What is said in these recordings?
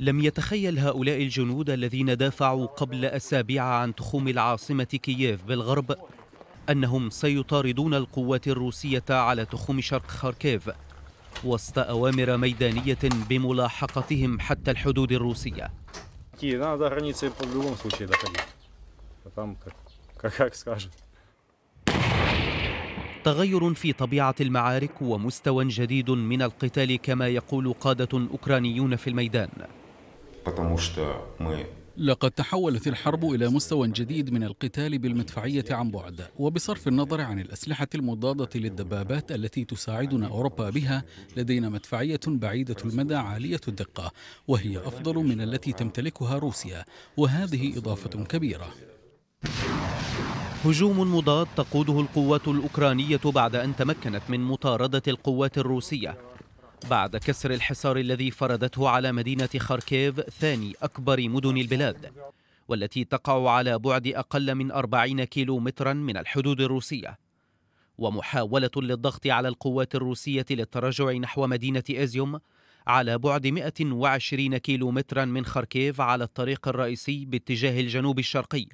لم يتخيل هؤلاء الجنود الذين دافعوا قبل أسابيع عن تخوم العاصمة كييف بالغرب أنهم سيطاردون القوات الروسية على تخوم شرق خاركيف وسط أوامر ميدانية بملاحقتهم حتى الحدود الروسية تغير في طبيعة المعارك ومستوى جديد من القتال كما يقول قادة أوكرانيون في الميدان لقد تحولت الحرب إلى مستوى جديد من القتال بالمدفعية عن بعد وبصرف النظر عن الأسلحة المضادة للدبابات التي تساعدنا أوروبا بها لدينا مدفعية بعيدة المدى عالية الدقة وهي أفضل من التي تمتلكها روسيا وهذه إضافة كبيرة هجوم مضاد تقوده القوات الأوكرانية بعد أن تمكنت من مطاردة القوات الروسية بعد كسر الحصار الذي فرضته على مدينة خاركيف ثاني أكبر مدن البلاد والتي تقع على بعد أقل من 40 كيلو مترا من الحدود الروسية ومحاولة للضغط على القوات الروسية للتراجع نحو مدينة إزيوم على بعد 120 كيلو مترا من خاركيف على الطريق الرئيسي باتجاه الجنوب الشرقي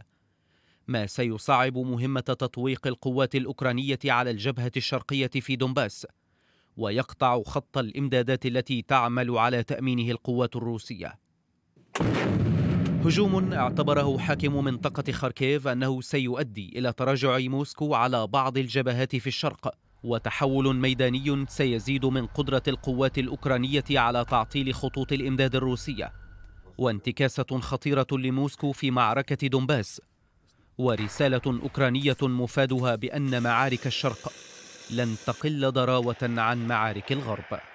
ما سيصعب مهمة تطويق القوات الأوكرانية على الجبهة الشرقية في دونباس ويقطع خط الامدادات التي تعمل على تامينه القوات الروسيه هجوم اعتبره حاكم منطقه خاركيف انه سيؤدي الى تراجع موسكو على بعض الجبهات في الشرق وتحول ميداني سيزيد من قدره القوات الاوكرانيه على تعطيل خطوط الامداد الروسيه وانتكاسه خطيره لموسكو في معركه دونباس ورساله اوكرانيه مفادها بان معارك الشرق لن تقل ضراوة عن معارك الغرب